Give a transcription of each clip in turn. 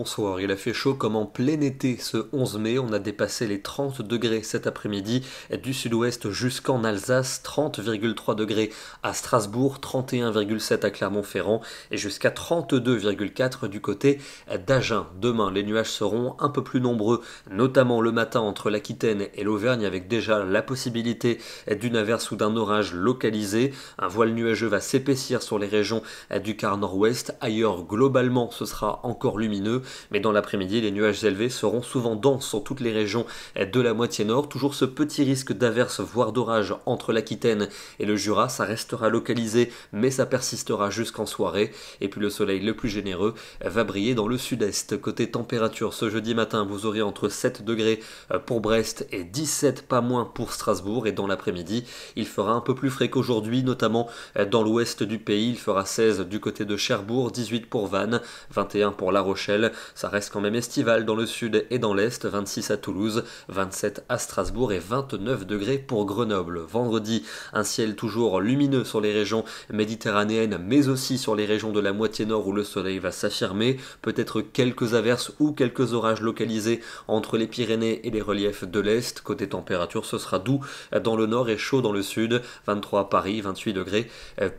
bonsoir. Il a fait chaud comme en plein été ce 11 mai. On a dépassé les 30 degrés cet après-midi du sud-ouest jusqu'en Alsace, 30,3 degrés à Strasbourg, 31,7 à Clermont-Ferrand et jusqu'à 32,4 du côté d'Agen. Demain, les nuages seront un peu plus nombreux, notamment le matin entre l'Aquitaine et l'Auvergne avec déjà la possibilité d'une averse ou d'un orage localisé. Un voile nuageux va s'épaissir sur les régions du quart nord-ouest. Ailleurs, globalement, ce sera encore lumineux mais dans l'après-midi, les nuages élevés seront souvent denses sur toutes les régions de la moitié nord. Toujours ce petit risque d'averse, voire d'orage entre l'Aquitaine et le Jura. Ça restera localisé, mais ça persistera jusqu'en soirée. Et puis le soleil le plus généreux va briller dans le sud-est. Côté température, ce jeudi matin, vous aurez entre 7 degrés pour Brest et 17 pas moins pour Strasbourg. Et dans l'après-midi, il fera un peu plus frais qu'aujourd'hui, notamment dans l'ouest du pays. Il fera 16 du côté de Cherbourg, 18 pour Vannes, 21 pour La Rochelle, ça reste quand même estival dans le sud et dans l'est, 26 à Toulouse, 27 à Strasbourg et 29 degrés pour Grenoble. Vendredi, un ciel toujours lumineux sur les régions méditerranéennes, mais aussi sur les régions de la moitié nord où le soleil va s'affirmer. Peut-être quelques averses ou quelques orages localisés entre les Pyrénées et les reliefs de l'est. Côté température, ce sera doux dans le nord et chaud dans le sud. 23 à Paris, 28 degrés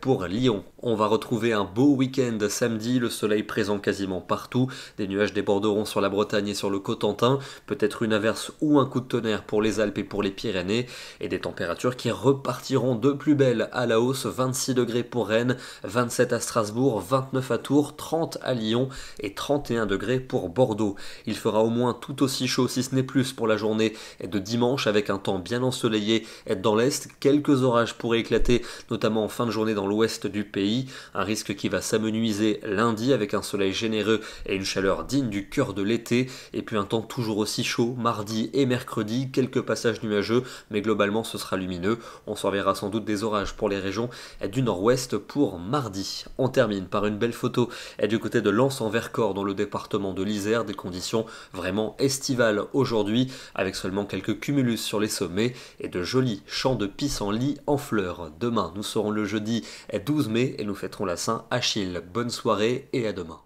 pour Lyon. On va retrouver un beau week-end samedi, le soleil présent quasiment partout, nuages déborderont sur la Bretagne et sur le Cotentin, peut-être une averse ou un coup de tonnerre pour les Alpes et pour les Pyrénées, et des températures qui repartiront de plus belle à la hausse, 26 degrés pour Rennes, 27 à Strasbourg, 29 à Tours, 30 à Lyon et 31 degrés pour Bordeaux. Il fera au moins tout aussi chaud, si ce n'est plus, pour la journée de dimanche, avec un temps bien ensoleillé Et dans l'Est. Quelques orages pourraient éclater, notamment en fin de journée dans l'ouest du pays, un risque qui va s'amenuiser lundi avec un soleil généreux et une chaleur digne du cœur de l'été, et puis un temps toujours aussi chaud, mardi et mercredi, quelques passages nuageux, mais globalement ce sera lumineux. On surveillera sans doute des orages pour les régions du nord-ouest pour mardi. On termine par une belle photo et du côté de Lens en Vercors dans le département de l'Isère, des conditions vraiment estivales aujourd'hui, avec seulement quelques cumulus sur les sommets et de jolis champs de pissenlits en fleurs. Demain, nous serons le jeudi 12 mai et nous fêterons la Saint Achille. Bonne soirée et à demain.